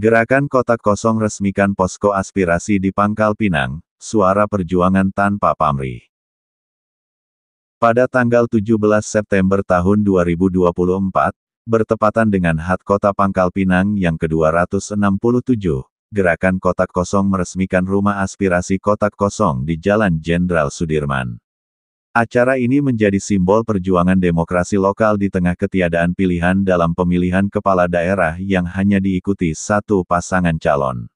Gerakan kotak kosong resmikan posko aspirasi di Pangkal Pinang, suara perjuangan tanpa pamrih. Pada tanggal 17 September tahun 2024, bertepatan dengan HAT Kota Pangkal Pinang yang ke-267, gerakan kotak kosong meresmikan rumah aspirasi kotak kosong di Jalan Jenderal Sudirman. Acara ini menjadi simbol perjuangan demokrasi lokal di tengah ketiadaan pilihan dalam pemilihan kepala daerah yang hanya diikuti satu pasangan calon.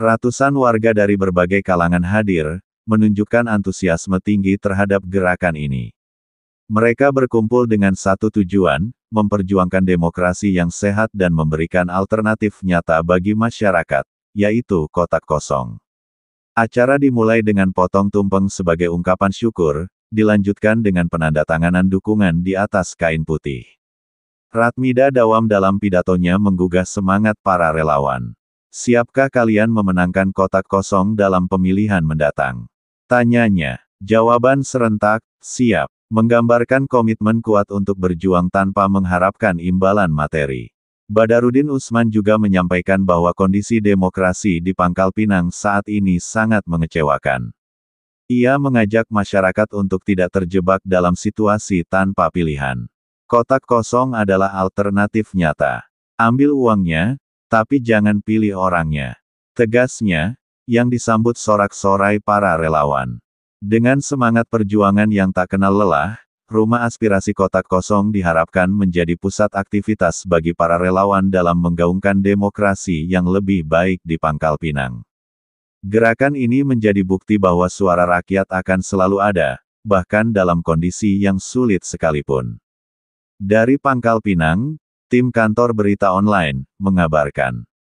Ratusan warga dari berbagai kalangan hadir, menunjukkan antusiasme tinggi terhadap gerakan ini. Mereka berkumpul dengan satu tujuan, memperjuangkan demokrasi yang sehat dan memberikan alternatif nyata bagi masyarakat, yaitu kotak kosong. Acara dimulai dengan potong tumpeng sebagai ungkapan syukur, dilanjutkan dengan penandatanganan dukungan di atas kain putih. Ratmida Dawam dalam pidatonya menggugah semangat para relawan. Siapkah kalian memenangkan kotak kosong dalam pemilihan mendatang? Tanyanya. Jawaban serentak, siap. Menggambarkan komitmen kuat untuk berjuang tanpa mengharapkan imbalan materi. Badarudin Usman juga menyampaikan bahwa kondisi demokrasi di Pangkal Pinang saat ini sangat mengecewakan. Ia mengajak masyarakat untuk tidak terjebak dalam situasi tanpa pilihan. Kotak kosong adalah alternatif nyata. Ambil uangnya, tapi jangan pilih orangnya. Tegasnya, yang disambut sorak-sorai para relawan. Dengan semangat perjuangan yang tak kenal lelah, rumah aspirasi kotak kosong diharapkan menjadi pusat aktivitas bagi para relawan dalam menggaungkan demokrasi yang lebih baik di Pangkal Pinang. Gerakan ini menjadi bukti bahwa suara rakyat akan selalu ada, bahkan dalam kondisi yang sulit sekalipun. Dari Pangkal Pinang, tim kantor berita online mengabarkan.